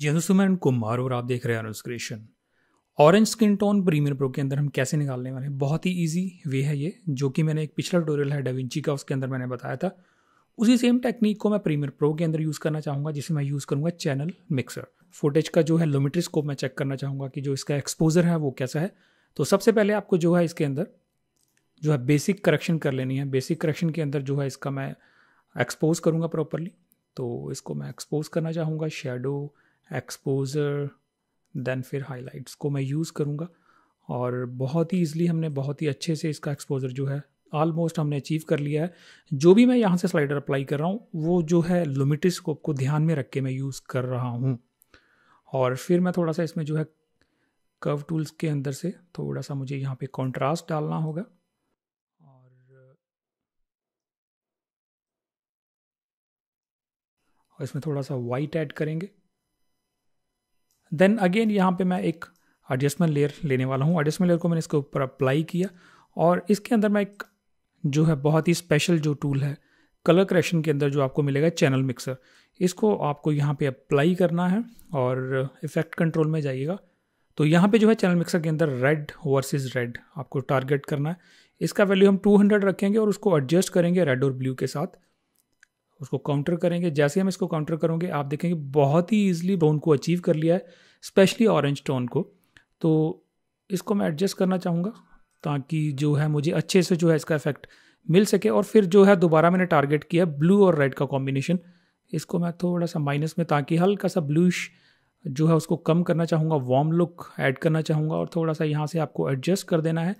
जी अनुसुमन कुमार और आप देख रहे हैं अनुस्क्रेशन orange skin tone Premiere Pro के अंदर हम कैसे निकालने वाले हैं बहुत ही ईजी वे है ये जो कि मैंने एक पिछला ट्यूटोरियल है डेविंची का उसके अंदर मैंने बताया था उसी सेम टेक्निक को मैं प्रीमियर प्रो के अंदर यूज़ करना चाहूँगा जिसे मैं यूज़ करूँगा चैनल मिक्सर फुटेज का जो है स्कोप मैं चेक करना चाहूँगा कि जो इसका एक्सपोजर है वो कैसा है तो सबसे पहले आपको जो है इसके अंदर जो है बेसिक करेक्शन कर लेनी है बेसिक करेक्शन के अंदर जो है इसका मैं एक्सपोज करूँगा प्रॉपरली तो इसको मैं एक्सपोज करना चाहूँगा शेडो एक्सपोजर दैन फिर हाईलाइट्स को मैं यूज़ करूँगा और बहुत ही ईजिली हमने बहुत ही अच्छे से इसका एक्सपोजर जो है ऑलमोस्ट हमने अचीव कर लिया है जो भी मैं यहाँ से स्लाइडर अप्लाई कर रहा हूँ वो जो है लिमिटेड स्कोप को ध्यान में रख के मैं यूज़ कर रहा हूँ और फिर मैं थोड़ा सा इसमें जो है कर्व टूल्स के अंदर से थोड़ा सा मुझे यहाँ पे कंट्रास्ट डालना होगा और और इसमें थोड़ा सा वाइट ऐड करेंगे देन अगेन यहाँ पे मैं एक एडजस्टमेंट लेयर लेने वाला हूँ एडजस्टमेंट लेयर को मैंने इसके ऊपर अप्लाई किया और इसके अंदर मैं एक जो है बहुत ही स्पेशल जो टूल है कलर करेक्शन के अंदर जो आपको मिलेगा चैनल मिक्सर इसको आपको यहाँ पे अप्लाई करना है और इफेक्ट कंट्रोल में जाइएगा तो यहाँ पे जो है चैनल मिक्सर के अंदर रेड वर्सेस रेड आपको टारगेट करना है इसका वैल्यू हम 200 रखेंगे और उसको एडजस्ट करेंगे रेड और ब्लू के साथ उसको काउंटर करेंगे जैसे हम इसको काउंटर करोगे आप देखेंगे बहुत ही ईजिली ब्राउन को अचीव कर लिया है स्पेशली ऑरेंज टोन को तो इसको मैं एडजस्ट करना चाहूँगा ताकि जो है मुझे अच्छे से जो है इसका इफेक्ट मिल सके और फिर जो है दोबारा मैंने टारगेट किया ब्लू और रेड का कॉम्बिनेशन इसको मैं थोड़ा सा माइनस में ताकि हल्का सा ब्लूश जो है उसको कम करना चाहूँगा वार्म लुक ऐड करना चाहूँगा और थोड़ा सा यहाँ से आपको एडजस्ट कर देना है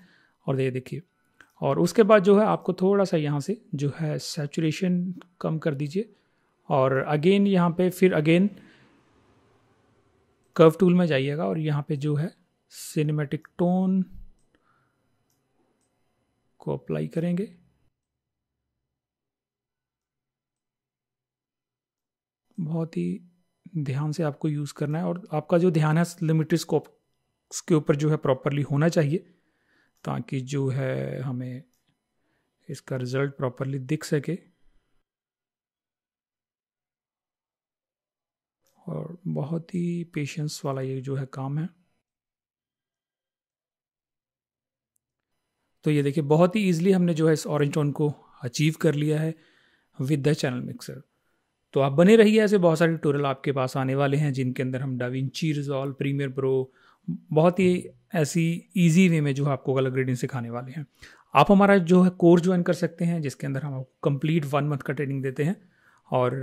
और ये देखिए और उसके बाद जो है आपको थोड़ा सा यहाँ से जो है सेचुरेशन कम कर दीजिए और अगेन यहाँ पे फिर अगेन कर्व टूल में जाइएगा और यहाँ पे जो है सिनेमेटिक टोन को अप्लाई करेंगे बहुत ही ध्यान से आपको यूज़ करना है और आपका जो ध्यान है लिमिटेड स्कोप के ऊपर जो है प्रॉपरली होना चाहिए ताकि जो है हमें इसका रिज़ल्ट प्रॉपरली दिख सके और बहुत ही पेशेंस वाला ये जो है काम है तो ये देखिए बहुत ही इजीली हमने जो है इस ऑरेंज टोन को अचीव कर लिया है विद द चैनल मिक्सर तो आप बने रहिए ऐसे बहुत सारे ट्यूटोरियल आपके पास आने वाले हैं जिनके अंदर हम डाविंची रिजॉल्व प्रीमियर प्रो बहुत ही ऐसी ईजी वे में जो है आपको कलर ग्रेडिंग सिखाने वाले हैं आप हमारा जो है कोर्स ज्वाइन कर सकते हैं जिसके अंदर हम आपको कंप्लीट वन मंथ का ट्रेनिंग देते हैं और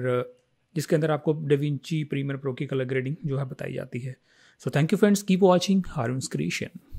जिसके अंदर आपको डेविंची प्रीमियर प्रो की कलर ग्रेडिंग जो है बताई जाती है so thank you friends keep watching Haroon creation